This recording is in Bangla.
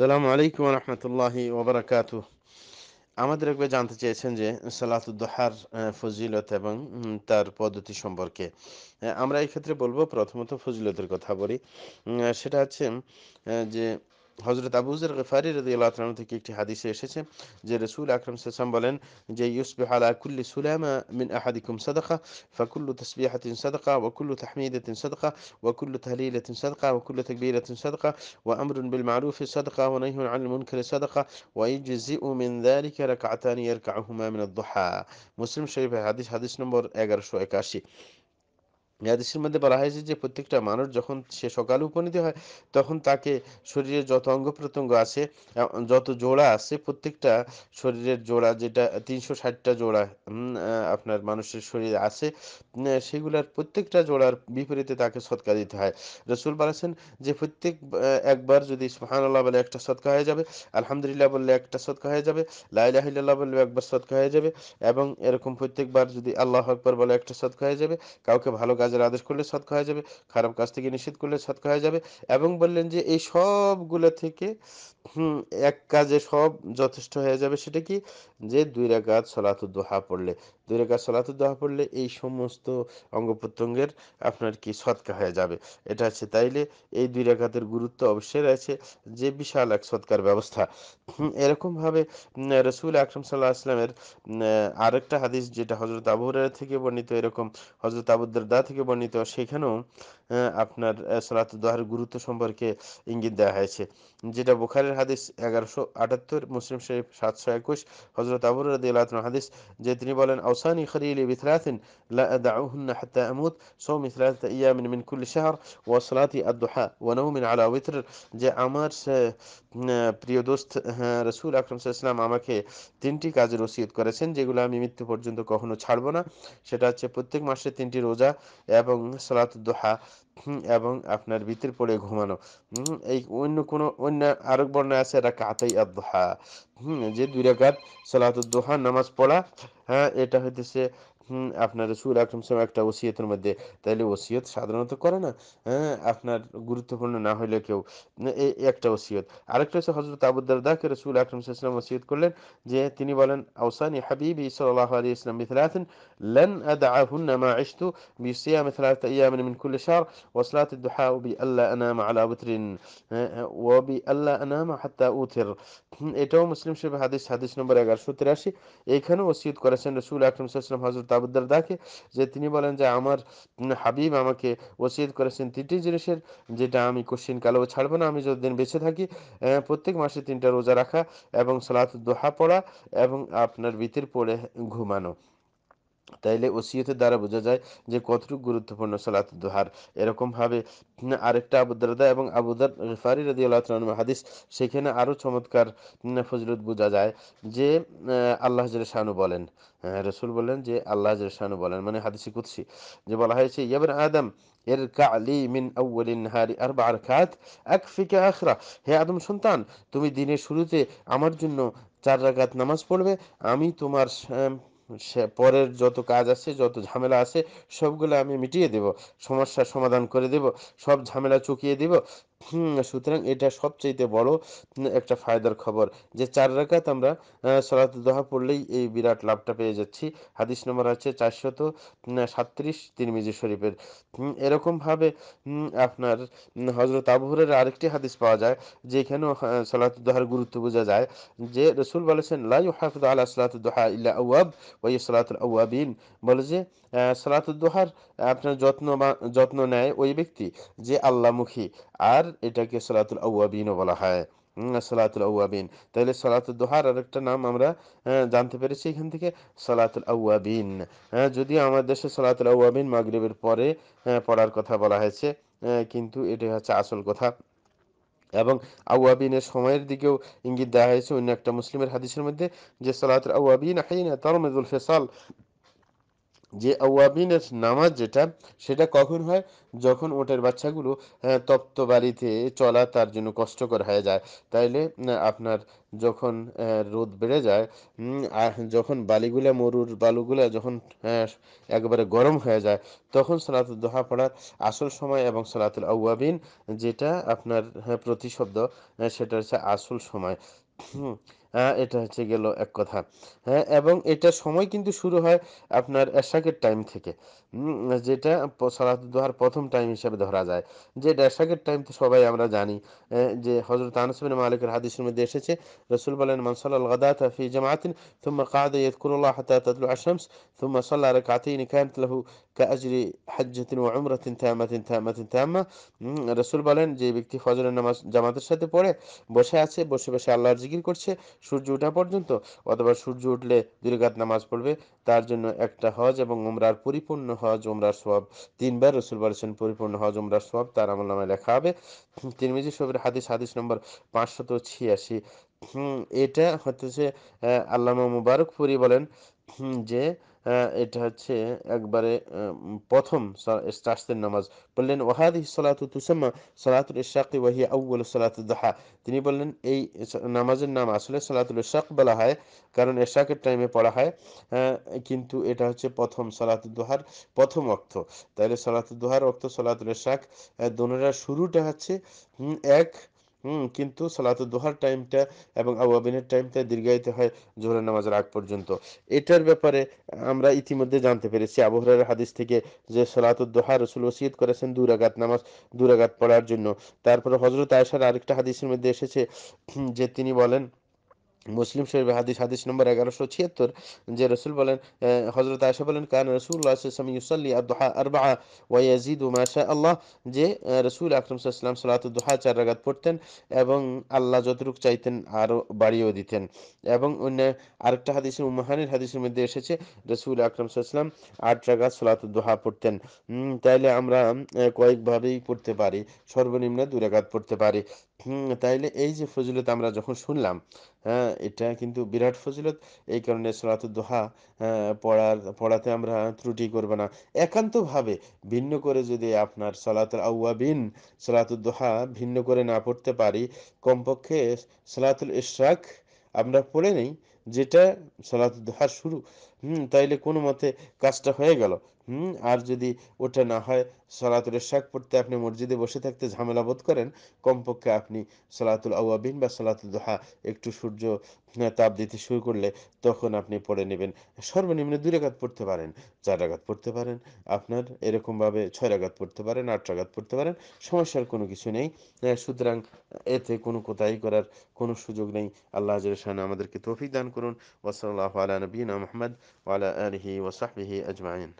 সালামু আলাইকুম রহমতুল্লাহি ওবরাকাত আমাদের একবার জানতে চেয়েছেন যে সালাতুদ্দোহার ফজিলত এবং তার পদ্ধতি সম্পর্কে আমরা এই ক্ষেত্রে বলবো প্রথমত ফজিলতের কথা বলি সেটা হচ্ছে যে হজরত আবুজের গেফারি রদিয়াল্লাহ থেকে একটি হাদিসে এসেছে যে রসুল আকরম সাসাম বলেন যে ইউসবিহ আলা কুল্লি সুলামা মিন আহাদিকুম সাদাকা ফাকুল্লু তসবিহাতিন সাদাকা ওয়াকুল্লু তাহমিদাতিন সাদাকা ওয়াকুল্লু তাহলিলাতিন সাদাকা ওয়াকুল্লু তাকবীরাতিন সাদাকা ওয়া আমরুন বিল মারুফ সাদাকা ওয়া নাহয়ুন আনিল মুনকার সাদাকা ওয়া ইয়াজজিউ মিন যালিকা রাকাতান ইয়ারকাউহুমা মিন আদ-দুহা মুসলিম শরীফে হাদিস হাদিস নম্বর 1181 হাদিসের মধ্যে বলা হয়েছে যে প্রত্যেকটা মানুষ যখন সে সকালে উপনীত হয় তখন তাকে শরীরের যত অঙ্গ প্রত্যঙ্গ আছে যত জোড়া আছে প্রত্যেকটা শরীরের জোড়া যেটা তিনশো ষাটটা জোড়া আপনার মানুষের শরীরে আছে সেগুলার প্রত্যেকটা জোড়ার বিপরীতে তাকে সৎকা দিতে হয় রসুল বলেছেন যে প্রত্যেক একবার যদি সুহানাল্লাহ বলে একটা সৎকা হয়ে যাবে আলহামদুলিল্লাহ বললে একটা সৎকা হয়ে যাবে লাইলাহিল্লাহ বললে একবার সৎকা হয়ে যাবে এবং এরকম প্রত্যেকবার যদি আল্লাহ আকবর বলে একটা সৎকা হয়ে যাবে কাউকে ভালো কাজের আদেশ করলে সৎকা হয়ে যাবে খারাপ কাজ থেকে নিষেধ করলে সৎকা হয়ে যাবে এবং বললেন যে এই সবগুলো থেকে এক কাজে সব যথেষ্ট হয়ে যাবে সেটা কি যে দুই রাকাত সলাতুদ্দোহা পড়লে দুই রেখা সলাতুদ্দাহা পড়লে এই সমস্ত অঙ্গ প্রত্যঙ্গের আপনার কি সৎকা হয়ে যাবে এটা হচ্ছে তাইলে এই দুই রেখাতের গুরুত্ব অবশ্যই রয়েছে যে বিশাল এক সৎকার ব্যবস্থা এরকমভাবে রসুল আকরম সাল্লাহ আসলামের আরেকটা হাদিস যেটা হজরত আবুহরের থেকে বর্ণিত এরকম হজরত আবুদ্দার থেকে বর্ণিত সেখানেও আপনার সলাত দোহার গুরুত্ব সম্পর্কে ইঙ্গিত দেওয়া হয়েছে যেটা বুখারের হাদিস এগারোশো আটাত্তর মুসলিম শরীফ সাতশো একুশ হজরত আবুর রাদি হাদিস যে তিনি বলেন আউসানি খরিল বিথলাথিন লা আদাউহুন্না হাত্তা আমুত সৌম ইথলাথা ইয়ামিন মিন কুল শাহর ওয়া সলাতি আদুহা ও নাউমিন আলা উইত্র যে আমার প্রিয় দোস্ত রসুল আকরম সাল্লাম আমাকে তিনটি কাজের রসিদ করেছেন যেগুলো আমি মৃত্যু পর্যন্ত কখনো ছাড়বো না সেটা হচ্ছে প্রত্যেক মাসে তিনটি রোজা এবং সলাত দোহা এবং আপনার ভিতরে পড়ে ঘুমানো এই অন্য কোনো অন্য আরেক বর্ণায় আছে রাকাতাই হম যে দুই রাকাত সালাতুদ দোহা নামাজ পড়া হ্যাঁ এটা হইতেছে হুম আপনার রসুল আকরম সাহেব একটা ওসিয়তের মধ্যে তাহলে ওসিয়ত সাধারণত করে না হ্যাঁ আপনার গুরুত্বপূর্ণ না হইলে কেউ একটা ওসিয়ত আরেকটা হচ্ছে হজরত আবুদ্দারদাকে রসুল আকরম সাহসাল্লাম ওসিয়ত করলেন যে তিনি বলেন আউসানি হাবিব সাল্লাহ আলী ইসলাম বিথলাথিন لن أدعهن ما عشت بصيام ثلاثة أيام من كل شهر وصلاة الضحى وبألا أنام على وتر وبألا أنام حتى أوتر এটাও মুসলিম শরীফ হাদিস হাদিস নম্বর এগারোশো তিরাশি এখানেও ওসিয়ত করেছেন রসুল আকরম সাহসাল্লাম হজরত আবুদ্দার দাকে যে তিনি বলেন যে আমার হাবিব আমাকে ওসিয়ত করেছেন তিনটি জিনিসের যেটা আমি কোশ্চিন কালেও ছাড়বো না আমি যতদিন বেঁচে থাকি প্রত্যেক মাসে তিনটা রোজা রাখা এবং সালাত দোহা পড়া এবং আপনার বিতির পড়ে ঘুমানো তাইলে ওসিয়তের দ্বারা বোঝা যায় যে কতটুকু গুরুত্বপূর্ণ সালাত দোহার এরকমভাবে আরেকটা আবুদারদা এবং আবুদার রিফারি রাজি আল্লাহ হাদিস সেখানে আরও চমৎকার ফজলত বোঝা যায় যে আল্লাহ শাহানু বলেন রসুল বলেন যে আল্লাহ শাহানু বলেন মানে হাদিসি কুৎসি যে বলা হয়েছে ইয়াবের আদম এর কালি মিন আউ্বলিন হারি আর বার খাত এক ফিকে আখরা হে আদম সন্তান তুমি দিনের শুরুতে আমার জন্য চার রাগাত নামাজ পড়বে আমি তোমার সে পরের যত কাজ আছে যত ঝামেলা আছে সবগুলো আমি মিটিয়ে দেব সমস্যার সমাধান করে দেব সব ঝামেলা চুকিয়ে দেব সুতরাং এটা সবচেয়ে বড় একটা ফায়দার খবর যে চার রাকাত আমরা সলাত দোহা পড়লেই এই বিরাট লাভটা পেয়ে যাচ্ছি হাদিস নম্বর আছে চারশত সাতত্রিশ তিরমিজি শরীফের এরকমভাবে আপনার হজরত আবহরের আরেকটি হাদিস পাওয়া যায় যেখানেও হ্যাঁ, সলাত দোহার গুরুত্ব বোঝা যায় যে রসুল বলেছেন লাই হাফিদ আল্লাহ সলাত দোহা ইল্লা আউয়াব ওই সালাতুল আউয়াবিন বলে যে সলাত দোহার আপনার যত্ন যত্ন নেয় ওই ব্যক্তি যে আল্লাহমুখী আর এটাকে সালাতুল আউয়াবিনও বলা হয় সালাতুল আউয়াবিন তাহলে সালাতুল দোহার আর একটা নাম আমরা জানতে পেরেছি এখান থেকে সালাতুল আউয়াবিন যদিও আমাদের দেশে সালাতুল আউয়াবিন মাগরিবের পরে পড়ার কথা বলা হয়েছে কিন্তু এটা হচ্ছে আসল কথা এবং আউয়াবিনের সময়ের দিকেও ইঙ্গিত দেওয়া হয়েছে অন্য একটা মুসলিমের হাদিসের মধ্যে যে সালাতুল আউয়াবিন হাইনা তার ফেসাল যে ওয়াবিনের নামাজ যেটা সেটা কখন হয় যখন ওটের বাচ্চাগুলো হ্যাঁ, তপ্ত বাড়িতে চলা তার জন্য কষ্টকর হয়ে যায় তাইলে আপনার যখন রোদ বেড়ে যায় যখন বালিগুলা মরুর বালুগুলা যখন একবারে গরম হয়ে যায় তখন সালাতুল দোহা পড়ার আসল সময় এবং সালাতুল আউয়াবিন যেটা আপনার হ্যাঁ, প্রতিশব্দ সেটা হচ্ছে আসল সময় হ্যাঁ, এটা হচ্ছে গেল এক কথা হ্যাঁ এবং এটা সময় কিন্তু শুরু হয় আপনার এশাকের টাইম থেকে যেটা সালাত দোহার প্রথম টাইম হিসাবে ধরা যায় যে এশাকের টাইম তো সবাই আমরা জানি যে হজরত আনসবিন মালিকের হাদিসের মধ্যে এসেছে রসুল বলেন মানসাল গদা তাফি জামাতিন ثم কাদ يذكر الله حتى تطلع الشمس ثم صلى ركعتين কাজরি হাজ্জাতিন ও উমরাতিন তামাতিন তামাতিন তামা রসুল বলেন যে ব্যক্তি ফজরের নামাজ জামাতের সাথে পড়ে বসে আছে বসে বসে আল্লাহর জিকির করছে সূর্য ওঠা পর্যন্ত অথবা সূর্য উঠলে দুর্গাত নামাজ পড়বে তার জন্য একটা হজ এবং উমরার পরিপূর্ণ হজ উমরার সব তিনবার রসুল বলেছেন পরিপূর্ণ হজ উমরার সব তার আমল নামে লেখা হবে তিরমিজি সবের হাদিস হাদিস নম্বর পাঁচশত ছিয়াশি এটা হচ্ছে আল্লামা মুবারকপুরি বলেন যে এটা হচ্ছে একবারে প্রথম স্টার্সের নামাজ বললেন ওহাদ সালাতু তুসাম্মা সালাতুল ইশাকি ওয়াহি আউ্বল সালাতুল দাহা তিনি বললেন এই নামাজের নাম আসলে সালাতুল ইশাক বলা হয় কারণ এশাকের টাইমে পড়া হয় কিন্তু এটা হচ্ছে প্রথম সালাতুল দোহার প্রথম অর্থ তাহলে সালাতুল দোহার অর্থ সালাতুল ইশাক দোনোটার শুরুটা হচ্ছে এক হুম কিন্তু সালাতুল দোহার টাইমটা এবং আওয়াবিনের টাইমটা দীর্ঘায়িত হয় জোহরের নামাজের আগ পর্যন্ত এটার ব্যাপারে আমরা ইতিমধ্যে জানতে পেরেছি আবহরের হাদিস থেকে যে সালাতুল দোহা রসুল ওসিয়ত করেছেন দুরাগাত নামাজ দুরাগাত পড়ার জন্য তারপরে হজরত আয়সার আরেকটা হাদিসের মধ্যে এসেছে যে তিনি বলেন মুসলিম শরীফ হাদিস হাদিস নম্বর এগারোশো ছিয়াত্তর যে রসুল বলেন হজরত আয়সা বলেন কান রসুল্লাহাম ইউসাল্লি আদোহা আরবা ওয়াজিদ উমাশা আল্লাহ যে রসুল আকরম সাল্লাম সালাত দোহা চার রাগাত পড়তেন এবং আল্লাহ যতটুকু চাইতেন আরও বাড়িয়েও দিতেন এবং অন্য আরেকটা হাদিস উম্মাহানের হাদিসের মধ্যে এসেছে রসুল আকরম সাল্লাম আট রাগাত সালাত দোহা পড়তেন তাইলে আমরা কয়েকভাবেই পড়তে পারি সর্বনিম্ন রাগাত পড়তে পারি তাইলে এই যে ফজিলত আমরা যখন শুনলাম হ্যাঁ এটা কিন্তু বিরাট ফজিলত এই কারণে সলাতুল দোহা পড়ার পড়াতে আমরা ত্রুটি করব না একান্তভাবে ভিন্ন করে যদি আপনার সলাতুল আউয়াবিন সলাতুল দোহা ভিন্ন করে না পড়তে পারি কমপক্ষে সলাতুল ইশরাক আমরা পড়ে নেই যেটা সালাত দোহার শুরু হুম তাইলে কোনো মতে কাজটা হয়ে গেল হুম আর যদি ওটা না হয় সালাতুল শাক পড়তে আপনি মসজিদে বসে থাকতে ঝামেলা বোধ করেন কমপক্ষে আপনি সালাতুল আওয়াবিন বা সালাতুল দোহা একটু সূর্য তাপ দিতে শুরু করলে তখন আপনি পড়ে নেবেন সর্বনিম্ন দুই রাগাত পড়তে পারেন চার রাগাত পড়তে পারেন আপনার এরকমভাবে ছয় রাগাত পড়তে পারেন আট রাগাত পড়তে পারেন সমস্যার কোনো কিছু নেই সুতরাং এতে কোনো কোথায় করার কোনো সুযোগ নেই আল্লাহ হাজার আমাদেরকে তৌফিক দান يمكرون وصلى الله على نبينا محمد وعلى آله وصحبه أجمعين